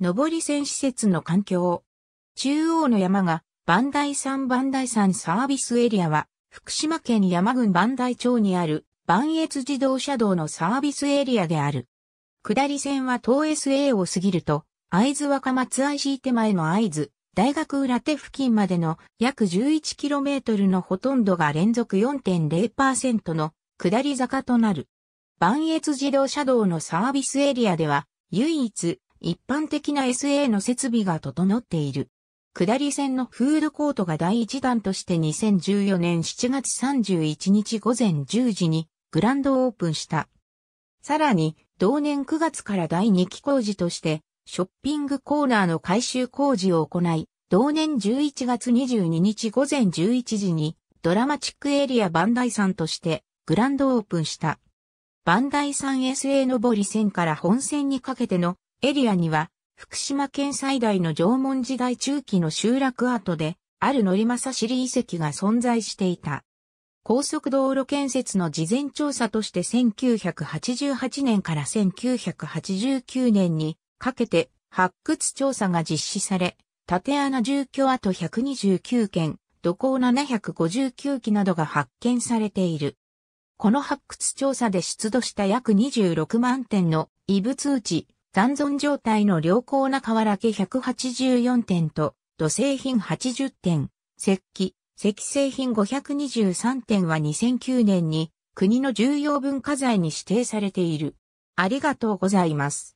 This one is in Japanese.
上り線施設の環境。中央の山が、磐梯山磐梯山サービスエリアは、福島県山郡磐梯町にある、磐越自動車道のサービスエリアである。下り線は東 SA を過ぎると、会津若松 IC 手前の会津、大学裏手付近までの約 11km のほとんどが連続4.0%の下り坂となる。磐越自動車道のサービスエリアでは、唯一一般的な SA の設備が整っている。下り線のフードコートが第1弾として2014年7月31日午前10時にグランドオープンした。さらに、同年9月から第2期工事として、ショッピングコーナーの改修工事を行い、同年11月22日午前11時に、ドラマチックエリアバンダイさんとして、グランドオープンした。バンダイさん SA 上り線から本線にかけてのエリアには、福島県最大の縄文時代中期の集落跡で、ある乗正り遺跡が存在していた。高速道路建設の事前調査として1988年から1989年にかけて発掘調査が実施され、縦穴住居跡129件、土工759基などが発見されている。この発掘調査で出土した約26万点の異物うち残存状態の良好な瓦家184点と、土製品80点、石器、石製品523点は2009年に国の重要文化財に指定されている。ありがとうございます。